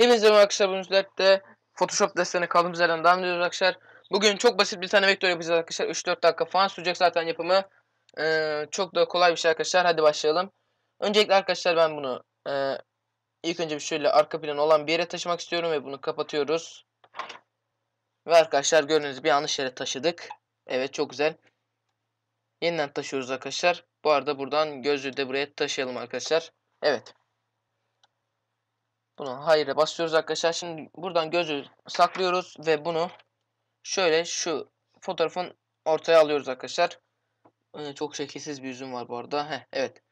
Hepinize merhaba arkadaşlar bu müzilerde Photoshop derslerine kaldığımız yerden devam ediyoruz arkadaşlar. Bugün çok basit bir tane vektör yapacağız arkadaşlar. 3-4 dakika falan sürecek zaten yapımı. Ee, çok da kolay bir şey arkadaşlar. Hadi başlayalım. Öncelikle arkadaşlar ben bunu e, ilk önce bir şöyle arka plan olan bir yere taşımak istiyorum ve bunu kapatıyoruz. Ve arkadaşlar gördüğünüz bir yanlış yere taşıdık. Evet çok güzel. Yeniden taşıyoruz arkadaşlar. Bu arada buradan gözlüğü de buraya taşıyalım arkadaşlar. Evet. Bunu hayır'a basıyoruz arkadaşlar. Şimdi buradan gözü saklıyoruz ve bunu şöyle şu fotoğrafın ortaya alıyoruz arkadaşlar. Ee, çok şekilsiz bir yüzüm var bu arada. Heh, evet.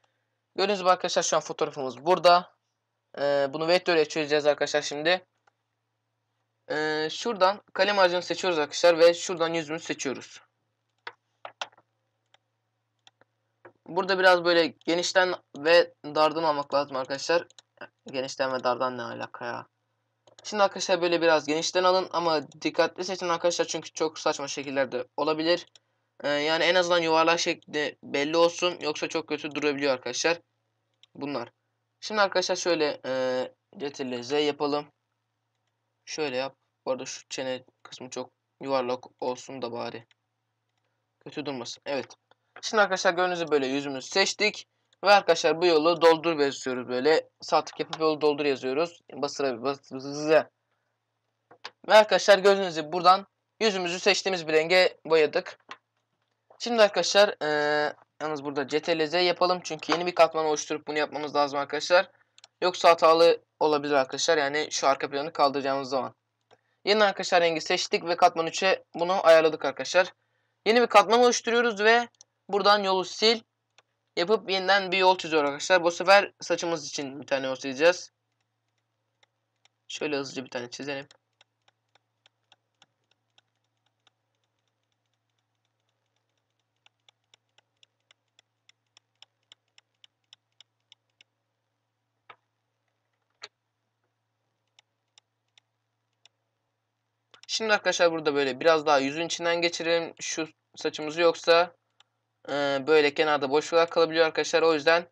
Gördüğünüz gibi arkadaşlar şu an fotoğrafımız burada. Ee, bunu vektör çözeceğiz arkadaşlar şimdi. Ee, şuradan kalem harcını seçiyoruz arkadaşlar ve şuradan yüzümüzü seçiyoruz. Burada biraz böyle genişten ve dardan almak lazım arkadaşlar. Genişten ve dardan ne alaka ya? Şimdi arkadaşlar böyle biraz genişten alın ama dikkatli seçin arkadaşlar çünkü çok saçma şekillerde olabilir. Ee, yani en azından yuvarlak şekli belli olsun yoksa çok kötü durabiliyor arkadaşlar. Bunlar. Şimdi arkadaşlar şöyle e, Z yapalım. Şöyle yap. Bu arada şu çene kısmı çok yuvarlak olsun da bari. Kötü durmasın. Evet. Şimdi arkadaşlar gördüğünüz böyle yüzümüzü seçtik. Ve arkadaşlar bu yolu doldur yazıyoruz böyle. Sağ tık yapıp yolu doldur yazıyoruz. Basıra bas, Ve arkadaşlar gözünüzü buradan yüzümüzü seçtiğimiz bir renge boyadık. Şimdi arkadaşlar ee, yalnız burada Ctlz yapalım. Çünkü yeni bir katman oluşturup bunu yapmamız lazım arkadaşlar. Yoksa hatalı olabilir arkadaşlar. Yani şu arka planı kaldıracağımız zaman. Yeni arkadaşlar rengi seçtik ve katman 3'e bunu ayarladık arkadaşlar. Yeni bir katman oluşturuyoruz ve buradan yolu sil yapıp yeniden bir yol çiziyor arkadaşlar. Bu sefer saçımız için bir tane yol çizeceğiz. Şöyle hızlıca bir tane çizelim. Şimdi arkadaşlar burada böyle biraz daha yüzün içinden geçirelim. Şu saçımızı yoksa ee, böyle kenarda boşluklar kalabiliyor arkadaşlar. O yüzden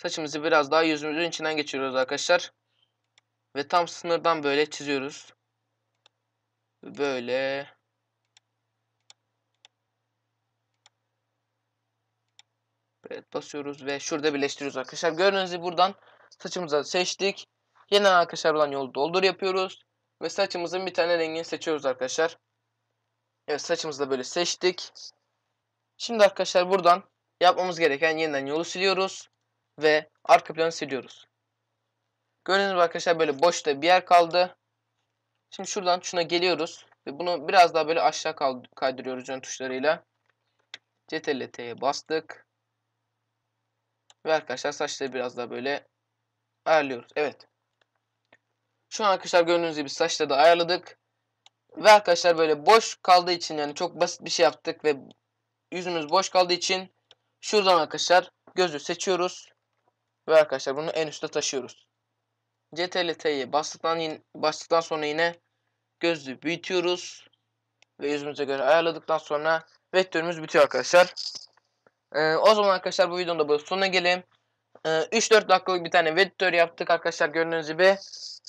saçımızı biraz daha yüzümüzün içinden geçiriyoruz arkadaşlar. Ve tam sınırdan böyle çiziyoruz. Böyle. Evet basıyoruz ve şurada birleştiriyoruz arkadaşlar. Gördüğünüz gibi buradan saçımıza seçtik. yine arkadaşlar olan yol doldur yapıyoruz. Ve saçımızın bir tane rengini seçiyoruz arkadaşlar. Evet saçımızı da böyle seçtik. Şimdi arkadaşlar buradan yapmamız gereken yeniden yolu siliyoruz. Ve arka planı siliyoruz. Gördüğünüz gibi arkadaşlar böyle boşta bir yer kaldı. Şimdi şuradan şuna geliyoruz. Ve bunu biraz daha böyle aşağı kaydırıyoruz yön tuşlarıyla. CTRL-T'ye bastık. Ve arkadaşlar saçları biraz daha böyle ayarlıyoruz. Evet. Şu an arkadaşlar gördüğünüz gibi saçları da ayarladık. Ve arkadaşlar böyle boş kaldığı için yani çok basit bir şey yaptık ve yüzümüz boş kaldığı için şuradan arkadaşlar gözü seçiyoruz. Ve arkadaşlar bunu en üstte taşıyoruz. CTRL T'ye bastıktan, bastıktan sonra yine gözlüğü büyütüyoruz. Ve yüzümüze göre ayarladıktan sonra vektörümüz bitiyor arkadaşlar. Ee, o zaman arkadaşlar bu videonun da bu sonuna gelelim. Ee, 3-4 dakikalık bir tane vektör yaptık arkadaşlar gördüğünüz gibi.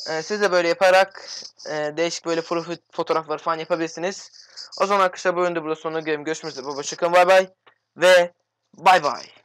Ee, siz de böyle yaparak e, değişik böyle profil fotoğrafları falan yapabilirsiniz. O zaman arkadaşlar bu oyunda burada sonuna gelelim. Görüşmek üzere. Baba çıkın. Bay bay. Ve bay bay.